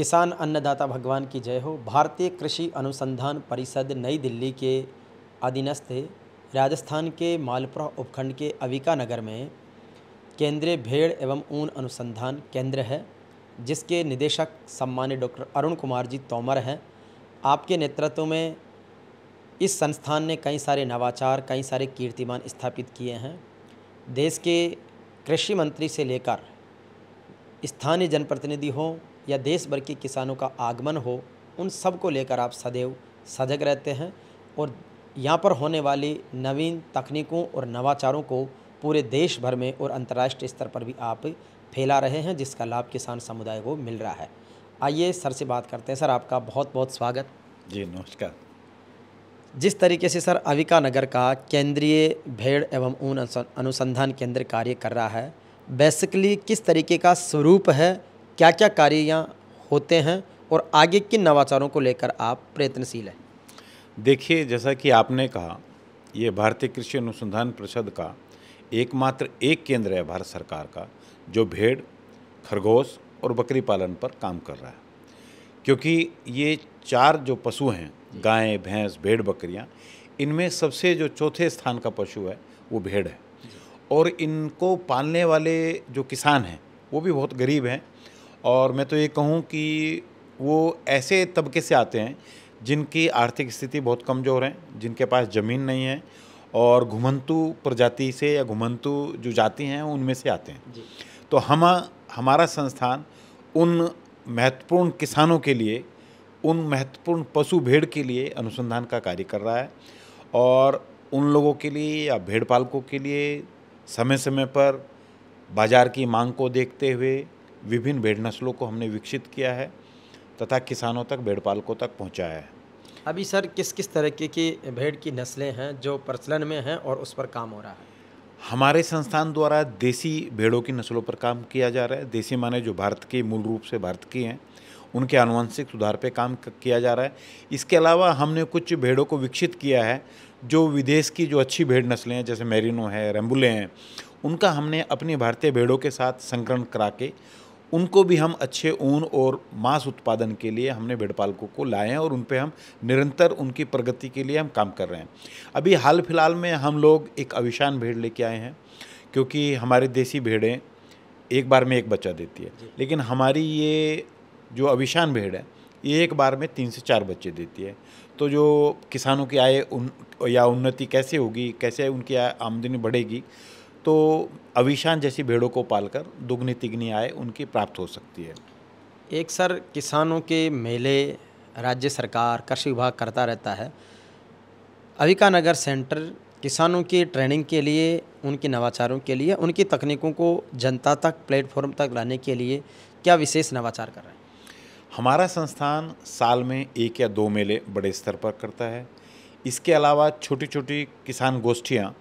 किसान अन्नदाता भगवान की जय हो भारतीय कृषि अनुसंधान परिषद नई दिल्ली के अधीनस्थ राजस्थान के मालपुरा उपखंड के अविका नगर में केंद्रीय भेड़ एवं ऊन अनुसंधान केंद्र है जिसके निदेशक सम्मान्य डॉक्टर अरुण कुमार जी तोमर हैं आपके नेतृत्व में इस संस्थान ने कई सारे नवाचार कई सारे कीर्तिमान स्थापित किए हैं देश के कृषि मंत्री से लेकर स्थानीय जनप्रतिनिधि हों या देश भर के किसानों का आगमन हो उन सबको लेकर आप सदैव सजग रहते हैं और यहाँ पर होने वाली नवीन तकनीकों और नवाचारों को पूरे देश भर में और अंतर्राष्ट्रीय स्तर पर भी आप फैला रहे हैं जिसका लाभ किसान समुदाय को मिल रहा है आइए सर से बात करते हैं सर आपका बहुत बहुत स्वागत जी नमस्कार जिस तरीके से सर अविका नगर का केंद्रीय भेड़ एवं ऊन अनुसंधान केंद्र कार्य कर रहा है बेसिकली किस तरीके का स्वरूप है क्या क्या कार्य यहाँ होते हैं और आगे किन नवाचारों को लेकर आप प्रयत्नशील हैं देखिए जैसा कि आपने कहा ये भारतीय कृषि अनुसंधान परिषद का एकमात्र एक केंद्र है भारत सरकार का जो भेड़ खरगोश और बकरी पालन पर काम कर रहा है क्योंकि ये चार जो पशु हैं गाय भैंस भेड़ बकरियां इनमें सबसे जो चौथे स्थान का पशु है वो भेड़ है और इनको पालने वाले जो किसान हैं वो भी बहुत गरीब हैं और मैं तो ये कहूँ कि वो ऐसे तबके से आते हैं जिनकी आर्थिक स्थिति बहुत कमज़ोर है जिनके पास ज़मीन नहीं है और घुमंतु प्रजाति से या घुमंतु जो जाति हैं उनमें से आते हैं तो हम हमारा संस्थान उन महत्वपूर्ण किसानों के लिए उन महत्वपूर्ण पशु भेड़ के लिए अनुसंधान का कार्य कर रहा है और उन लोगों के लिए या भेड़ पालकों के लिए समय समय पर बाजार की मांग को देखते हुए विभिन्न भेड़ नस्लों को हमने विकसित किया है तथा किसानों तक भेड़पालकों तक पहुंचाया है अभी सर किस किस तरीके की भेड़ की नस्लें हैं जो प्रचलन में हैं और उस पर काम हो रहा है हमारे संस्थान द्वारा देसी भेड़ों की नस्लों पर काम किया जा रहा है देसी माने जो भारत की मूल रूप से भारत की हैं उनके आनुवंशिक सुधार पर काम किया जा रहा है इसके अलावा हमने कुछ भेड़ों को विकसित किया है जो विदेश की जो अच्छी भेड़ नस्लें हैं जैसे मेरिनो है रेम्बुले हैं उनका हमने अपनी भारतीय भेड़ों के साथ संकरण करा के उनको भी हम अच्छे ऊन और मांस उत्पादन के लिए हमने भेड़पालकों को लाए हैं और उन पर हम निरंतर उनकी प्रगति के लिए हम काम कर रहे हैं अभी हाल फिलहाल में हम लोग एक अविशान भेड़ लेके आए हैं क्योंकि हमारे देसी भेड़ें एक बार में एक बच्चा देती है लेकिन हमारी ये जो अविशान भेड़ है ये एक बार में तीन से चार बच्चे देती है तो जो किसानों की आय उन या उन्नति कैसे होगी कैसे उनकी आमदनी बढ़ेगी तो अविशान जैसी भेड़ों को पालकर दुगनी तिगनी आय उनकी प्राप्त हो सकती है एक सर किसानों के मेले राज्य सरकार कृषि विभाग करता रहता है अविका नगर सेंटर किसानों की ट्रेनिंग के लिए उनके नवाचारों के लिए उनकी तकनीकों को जनता तक प्लेटफॉर्म तक लाने के लिए क्या विशेष नवाचार कर रहे हैं हमारा संस्थान साल में एक या दो मेले बड़े स्तर पर करता है इसके अलावा छोटी छोटी किसान गोष्ठियाँ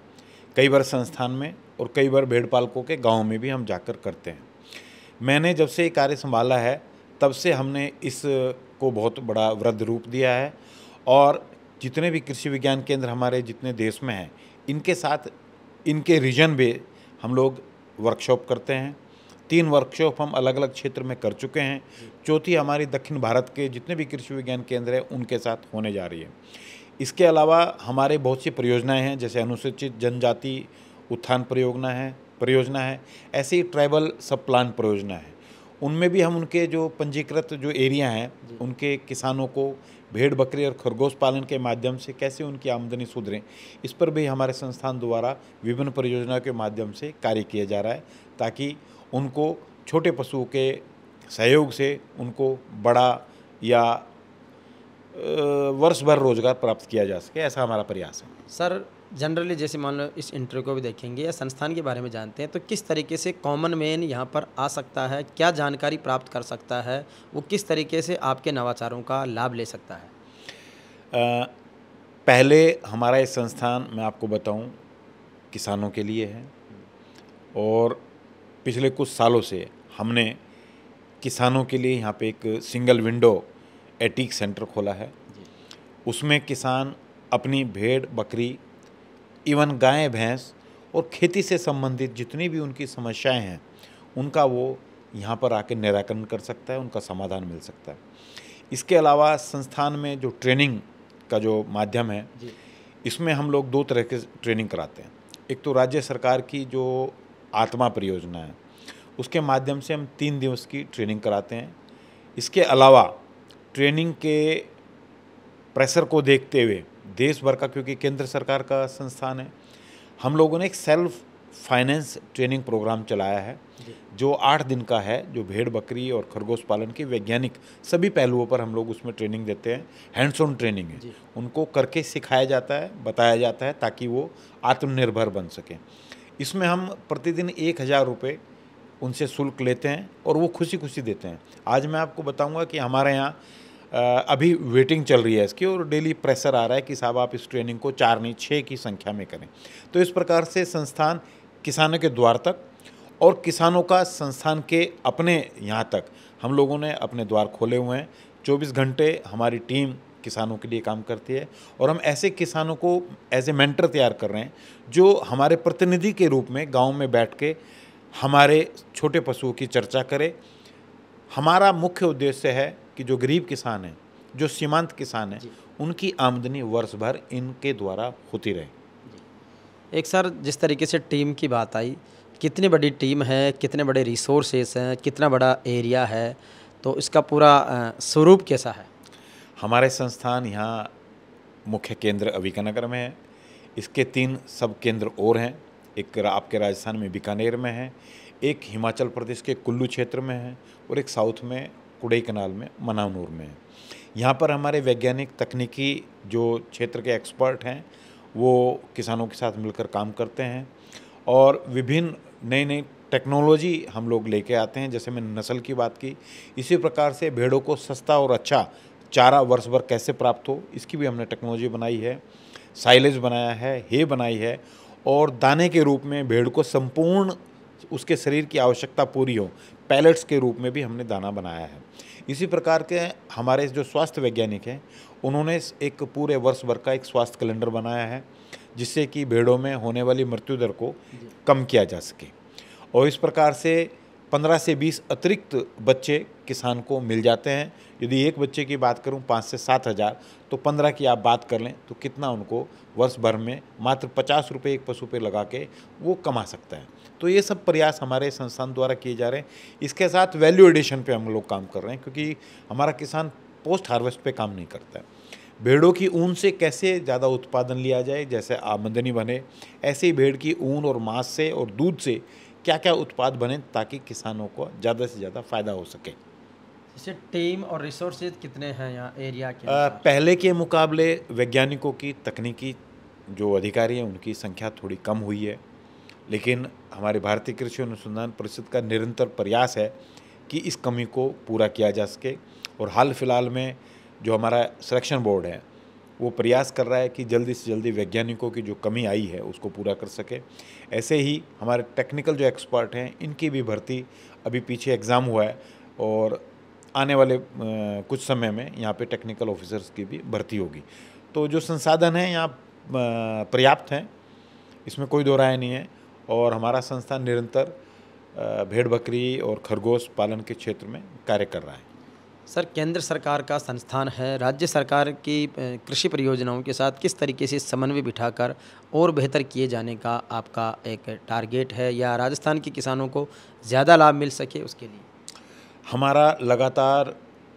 कई बार संस्थान में और कई बार भेड़ पालकों के गाँव में भी हम जाकर करते हैं मैंने जब से ये कार्य संभाला है तब से हमने इस को बहुत बड़ा वृद्ध रूप दिया है और जितने भी कृषि विज्ञान केंद्र हमारे जितने देश में हैं इनके साथ इनके रीजन में हम लोग वर्कशॉप करते हैं तीन वर्कशॉप हम अलग अलग क्षेत्र में कर चुके हैं चौथी हमारी दक्षिण भारत के जितने भी कृषि विज्ञान केंद्र हैं उनके साथ होने जा रही है इसके अलावा हमारे बहुत सी परियोजनाएं हैं जैसे अनुसूचित जनजाति उत्थान परियोजना है परियोजना है ऐसी ट्राइबल सब प्लान परियोजना है उनमें भी हम उनके जो पंजीकृत जो एरिया हैं उनके किसानों को भेड़ बकरी और खरगोश पालन के माध्यम से कैसे उनकी आमदनी सुधरें इस पर भी हमारे संस्थान द्वारा विभिन्न परियोजनाओं के माध्यम से कार्य किया जा रहा है ताकि उनको छोटे पशुओं के सहयोग से उनको बड़ा या वर्ष भर रोज़गार प्राप्त किया जा सके ऐसा हमारा प्रयास है सर जनरली जैसे मान लो इस इंटरव्यू को भी देखेंगे या संस्थान के बारे में जानते हैं तो किस तरीके से कॉमन मैन यहाँ पर आ सकता है क्या जानकारी प्राप्त कर सकता है वो किस तरीके से आपके नवाचारों का लाभ ले सकता है आ, पहले हमारा ये संस्थान मैं आपको बताऊँ किसानों के लिए है और पिछले कुछ सालों से हमने किसानों के लिए यहाँ पे एक सिंगल विंडो एटिक सेंटर खोला है उसमें किसान अपनी भेड़ बकरी इवन गाय भैंस और खेती से संबंधित जितनी भी उनकी समस्याएं हैं उनका वो यहाँ पर आके निराकरण कर सकता है उनका समाधान मिल सकता है इसके अलावा संस्थान में जो ट्रेनिंग का जो माध्यम है इसमें हम लोग दो तरह के ट्रेनिंग कराते हैं एक तो राज्य सरकार की जो आत्मा परियोजना है उसके माध्यम से हम तीन दिवस की ट्रेनिंग कराते हैं इसके अलावा ट्रेनिंग के प्रेशर को देखते हुए देश भर का क्योंकि केंद्र सरकार का संस्थान है हम लोगों ने एक सेल्फ फाइनेंस ट्रेनिंग प्रोग्राम चलाया है जो आठ दिन का है जो भेड़ बकरी और खरगोश पालन के वैज्ञानिक सभी पहलुओं पर हम लोग उसमें ट्रेनिंग देते हैं हैंड्स ऑन ट्रेनिंग है उनको करके सिखाया जाता है बताया जाता है ताकि वो आत्मनिर्भर बन सकें इसमें हम प्रतिदिन एक हज़ार रुपये उनसे शुल्क लेते हैं और वो खुशी खुशी देते हैं आज मैं आपको बताऊंगा कि हमारे यहाँ अभी वेटिंग चल रही है इसकी और डेली प्रेशर आ रहा है कि साहब आप इस ट्रेनिंग को चार नहीं छः की संख्या में करें तो इस प्रकार से संस्थान किसानों के द्वार तक और किसानों का संस्थान के अपने यहाँ तक हम लोगों ने अपने द्वार खोले हुए हैं चौबीस घंटे हमारी टीम किसानों के लिए काम करती है और हम ऐसे किसानों को एज ए मेंटर तैयार कर रहे हैं जो हमारे प्रतिनिधि के रूप में गांव में बैठ के हमारे छोटे पशुओं की चर्चा करें हमारा मुख्य उद्देश्य है कि जो गरीब किसान हैं जो सीमांत किसान हैं उनकी आमदनी वर्ष भर इनके द्वारा होती रहे एक सर जिस तरीके से टीम की बात आई कितनी बड़ी टीम है कितने बड़े रिसोर्सेस हैं कितना बड़ा एरिया है तो इसका पूरा स्वरूप कैसा है हमारे संस्थान यहाँ मुख्य केंद्र अविकानगर में है इसके तीन सब केंद्र और हैं एक आपके राजस्थान में बीकानेर में है एक हिमाचल प्रदेश के कुल्लू क्षेत्र में है और एक साउथ में कुड़ई कनाल में मनानूर में यहाँ पर हमारे वैज्ञानिक तकनीकी जो क्षेत्र के एक्सपर्ट हैं वो किसानों के साथ मिलकर काम करते हैं और विभिन्न नई नई टेक्नोलॉजी हम लोग लेके आते हैं जैसे मैंने नस्ल की बात की इसी प्रकार से भेड़ों को सस्ता और अच्छा चारा वर्ष भर कैसे प्राप्त हो इसकी भी हमने टेक्नोलॉजी बनाई है साइलेज बनाया है हे बनाई है और दाने के रूप में भेड़ को संपूर्ण उसके शरीर की आवश्यकता पूरी हो पैलेट्स के रूप में भी हमने दाना बनाया है इसी प्रकार के हमारे जो स्वास्थ्य वैज्ञानिक हैं उन्होंने एक पूरे वर्ष भर का एक स्वास्थ्य कैलेंडर बनाया है जिससे कि भेड़ों में होने वाली मृत्यु दर को कम किया जा सके और इस प्रकार से 15 से 20 अतिरिक्त बच्चे किसान को मिल जाते हैं यदि एक बच्चे की बात करूं पाँच से सात हज़ार तो पंद्रह की आप बात कर लें तो कितना उनको वर्ष भर में मात्र पचास रुपये एक पशु पे लगा के वो कमा सकता है तो ये सब प्रयास हमारे संस्थान द्वारा किए जा रहे हैं इसके साथ वैल्यू एडिशन पे हम लोग काम कर रहे हैं क्योंकि हमारा किसान पोस्ट हार्वेस्ट पे काम नहीं करता है भेड़ों की ऊन से कैसे ज़्यादा उत्पादन लिया जाए जैसे आमदनी बने ऐसे ही भेड़ की ऊन और मांस से और दूध से क्या क्या उत्पाद बने ताकि किसानों को ज़्यादा से ज़्यादा फ़ायदा हो सके जैसे टीम और रिसोर्सेज कितने हैं यहाँ एरिया के आ, पहले के मुकाबले वैज्ञानिकों की तकनीकी जो अधिकारी हैं उनकी संख्या थोड़ी कम हुई है लेकिन हमारे भारतीय कृषि अनुसंधान परिषद का निरंतर प्रयास है कि इस कमी को पूरा किया जा सके और हाल फिलहाल में जो हमारा सिलेक्शन बोर्ड है वो प्रयास कर रहा है कि जल्दी से जल्दी वैज्ञानिकों की जो कमी आई है उसको पूरा कर सके ऐसे ही हमारे टेक्निकल जो एक्सपर्ट हैं इनकी भी भर्ती अभी पीछे एग्ज़ाम हुआ है और आने वाले कुछ समय में यहाँ पे टेक्निकल ऑफिसर्स की भी भर्ती होगी तो जो संसाधन हैं यहाँ पर्याप्त हैं इसमें कोई दो नहीं है और हमारा संस्थान निरंतर भेड़ बकरी और खरगोश पालन के क्षेत्र में कार्य कर रहा है सर केंद्र सरकार का संस्थान है राज्य सरकार की कृषि परियोजनाओं के साथ किस तरीके से समन्वय बिठाकर और बेहतर किए जाने का आपका एक टारगेट है या राजस्थान के किसानों को ज़्यादा लाभ मिल सके उसके लिए हमारा लगातार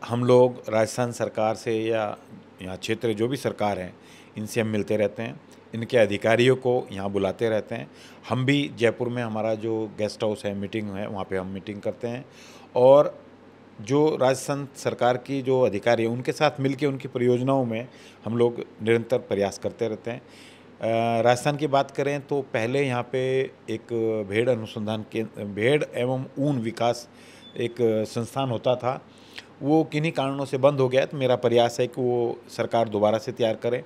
हम लोग राजस्थान सरकार से या यहाँ क्षेत्र जो भी सरकार हैं इनसे हम मिलते रहते हैं इनके अधिकारियों को यहाँ बुलाते रहते हैं हम भी जयपुर में हमारा जो गेस्ट हाउस है मीटिंग है वहाँ पे हम मीटिंग करते हैं और जो राजस्थान सरकार की जो अधिकारी है उनके साथ मिलकर उनकी परियोजनाओं में हम लोग निरंतर प्रयास करते रहते हैं राजस्थान की बात करें तो पहले यहाँ पे एक भेड़ अनुसंधान के भेड़ एवं ऊन विकास एक संस्थान होता था वो किन्हीं कारणों से बंद हो गया तो मेरा प्रयास है कि वो सरकार दोबारा से तैयार करें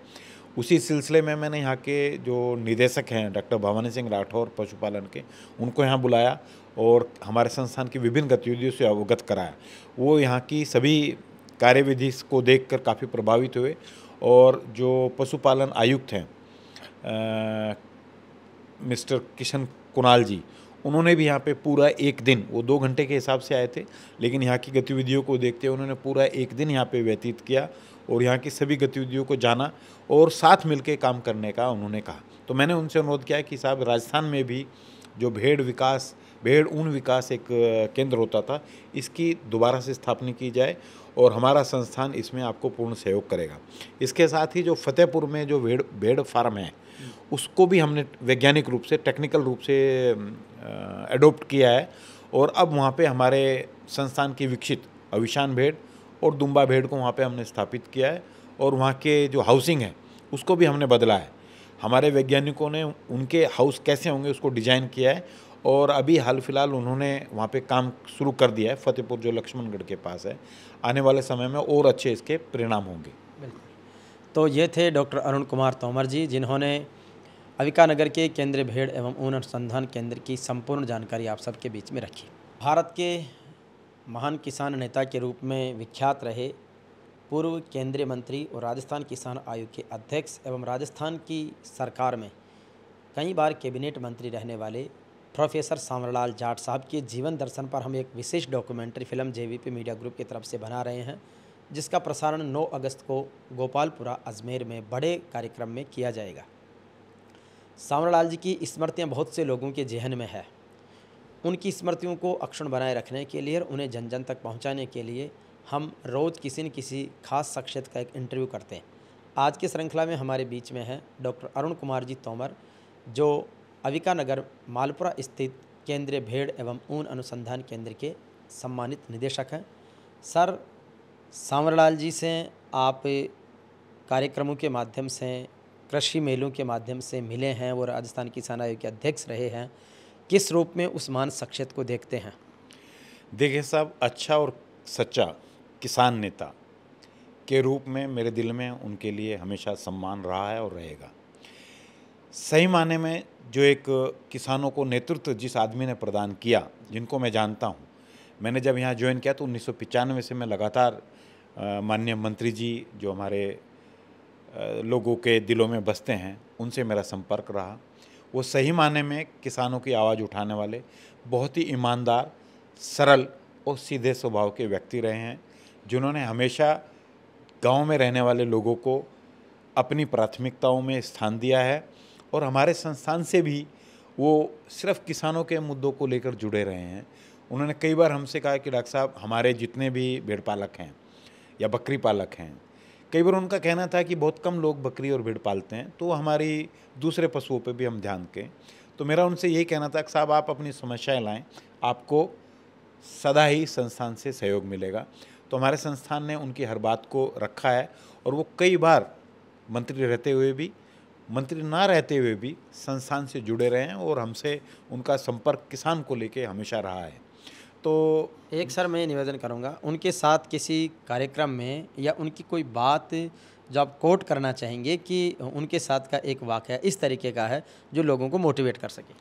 उसी सिलसिले में मैंने यहाँ के जो निदेशक हैं डॉक्टर भवानी सिंह राठौर पशुपालन के उनको यहाँ बुलाया और हमारे संस्थान की विभिन्न गतिविधियों से अवगत कराया वो यहाँ की सभी कार्यविधि को कर काफ़ी प्रभावित हुए और जो पशुपालन आयुक्त हैं मिस्टर किशन कुणाल जी उन्होंने भी यहाँ पे पूरा एक दिन वो दो घंटे के हिसाब से आए थे लेकिन यहाँ की गतिविधियों को देखते हुए उन्होंने पूरा एक दिन यहाँ पे व्यतीत किया और यहाँ की सभी गतिविधियों को जाना और साथ मिलकर काम करने का उन्होंने कहा तो मैंने उनसे अनुरोध किया कि साहब राजस्थान में भी जो भेड़ विकास भेड़ ऊन विकास एक केंद्र होता था इसकी दोबारा से स्थापना की जाए और हमारा संस्थान इसमें आपको पूर्ण सहयोग करेगा इसके साथ ही जो फतेहपुर में जो भेड़ भेड़ फार्म है उसको भी हमने वैज्ञानिक रूप से टेक्निकल रूप से एडोप्ट किया है और अब वहाँ पे हमारे संस्थान की विकसित अविशान भेड़ और दुम्बा भेड़ को वहाँ पे हमने स्थापित किया है और वहाँ के जो हाउसिंग है उसको भी हमने बदला है हमारे वैज्ञानिकों ने उनके हाउस कैसे होंगे उसको डिज़ाइन किया है और अभी हाल फिलहाल उन्होंने वहाँ पे काम शुरू कर दिया है फतेहपुर जो लक्ष्मणगढ़ के पास है आने वाले समय में और अच्छे इसके परिणाम होंगे बिल्कुल तो ये थे डॉक्टर अरुण कुमार तोमर जी जिन्होंने अविका नगर के केंद्रीय भेड़ एवं ऊन अनुसंधान केंद्र की संपूर्ण जानकारी आप सबके बीच में रखी भारत के महान किसान नेता के रूप में विख्यात रहे पूर्व केंद्रीय मंत्री और राजस्थान किसान आयोग के अध्यक्ष एवं राजस्थान की सरकार में कई बार कैबिनेट मंत्री रहने वाले प्रोफेसर सांवरलाल जाट साहब के जीवन दर्शन पर हम एक विशेष documentary film JVP media group की तरफ से बना रहे हैं जिसका प्रसारण 9 अगस्त को गोपालपुरा अजमेर में बड़े कार्यक्रम में किया जाएगा सांवरलाल जी की स्मृतियाँ बहुत से लोगों के जहन में है उनकी स्मृतियों को अक्षुण बनाए रखने के लिए और उन्हें जन जन तक पहुंचाने के लिए हम रोज़ किसी न किसी खास शख्सियत का एक इंटरव्यू करते हैं आज की श्रृंखला में हमारे बीच में है डॉक्टर अरुण कुमार जी तोमर जो अविका नगर मालपुरा स्थित केंद्रीय भेड़ एवं ऊन अनुसंधान केंद्र के सम्मानित निदेशक हैं सर सांवरलाल जी से आप कार्यक्रमों के माध्यम से कृषि मेलों के माध्यम से मिले हैं वो राजस्थान किसान आयोग के अध्यक्ष रहे हैं किस रूप में उस महान शख्सियत को देखते हैं देखिए साहब अच्छा और सच्चा किसान नेता के रूप में मेरे दिल में उनके लिए हमेशा सम्मान रहा है और रहेगा सही माने में जो एक किसानों को नेतृत्व जिस आदमी ने प्रदान किया जिनको मैं जानता हूँ मैंने जब यहाँ ज्वाइन किया तो उन्नीस से मैं लगातार माननीय मंत्री जी जो हमारे लोगों के दिलों में बसते हैं उनसे मेरा संपर्क रहा वो सही माने में किसानों की आवाज़ उठाने वाले बहुत ही ईमानदार सरल और सीधे स्वभाव के व्यक्ति रहे हैं जिन्होंने हमेशा गांव में रहने वाले लोगों को अपनी प्राथमिकताओं में स्थान दिया है और हमारे संस्थान से भी वो सिर्फ किसानों के मुद्दों को लेकर जुड़े रहे हैं उन्होंने कई बार हमसे कहा कि डॉक्टर साहब हमारे जितने भी भेड़ पालक हैं या बकरी पालक हैं कई बार उनका कहना था कि बहुत कम लोग बकरी और भीड़ पालते हैं तो हमारी दूसरे पशुओं पर भी हम ध्यान दें तो मेरा उनसे यही कहना था कि साहब आप अपनी समस्याएं लाएं आपको सदा ही संस्थान से सहयोग मिलेगा तो हमारे संस्थान ने उनकी हर बात को रखा है और वो कई बार मंत्री रहते हुए भी मंत्री ना रहते हुए भी संस्थान से जुड़े रहे हैं और हमसे उनका संपर्क किसान को लेके हमेशा रहा है तो एक सर मैं निवेदन करूँगा उनके साथ किसी कार्यक्रम में या उनकी कोई बात जो आप कोट करना चाहेंगे कि उनके साथ का एक वाक्य इस तरीके का है जो लोगों को मोटिवेट कर सके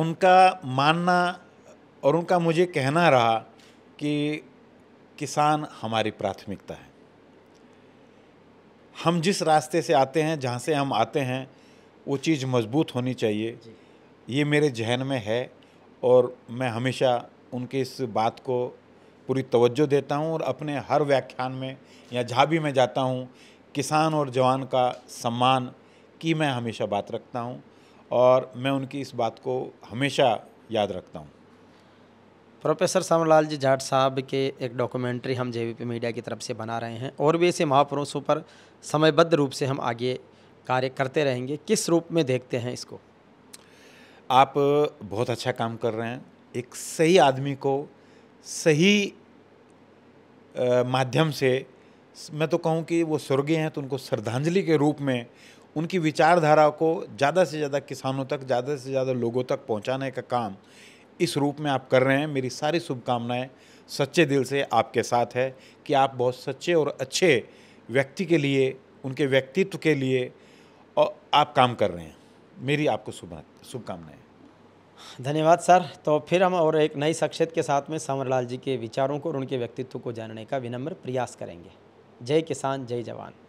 उनका मानना और उनका मुझे कहना रहा कि किसान हमारी प्राथमिकता है हम जिस रास्ते से आते हैं जहाँ से हम आते हैं वो चीज़ मजबूत होनी चाहिए ये मेरे जहन में है और मैं हमेशा उनके इस बात को पूरी तवज्जो देता हूँ और अपने हर व्याख्यान में या जहाँ भी मैं जाता हूँ किसान और जवान का सम्मान की मैं हमेशा बात रखता हूँ और मैं उनकी इस बात को हमेशा याद रखता हूँ प्रोफेसर श्यामलाल जी जाट साहब के एक डॉक्यूमेंट्री हम जे मीडिया की तरफ से बना रहे हैं और भी ऐसे महापुरुषों पर समयबद्ध रूप से हम आगे कार्य करते रहेंगे किस रूप में देखते हैं इसको आप बहुत अच्छा काम कर रहे हैं एक सही आदमी को सही माध्यम से मैं तो कहूँ कि वो स्वर्गीय हैं तो उनको श्रद्धांजलि के रूप में उनकी विचारधारा को ज़्यादा से ज़्यादा किसानों तक ज़्यादा से ज़्यादा लोगों तक पहुँचाने का काम इस रूप में आप कर रहे हैं मेरी सारी शुभकामनाएँ सच्चे दिल से आपके साथ है कि आप बहुत सच्चे और अच्छे व्यक्ति के लिए उनके व्यक्तित्व के लिए और आप काम कर रहे हैं मेरी आपको शुभ शुभकामनाएँ धन्यवाद सर तो फिर हम और एक नई शख्सियत के साथ में सांवरलाल जी के विचारों को और उनके व्यक्तित्व को जानने का विनम्र प्रयास करेंगे जय किसान जय जवान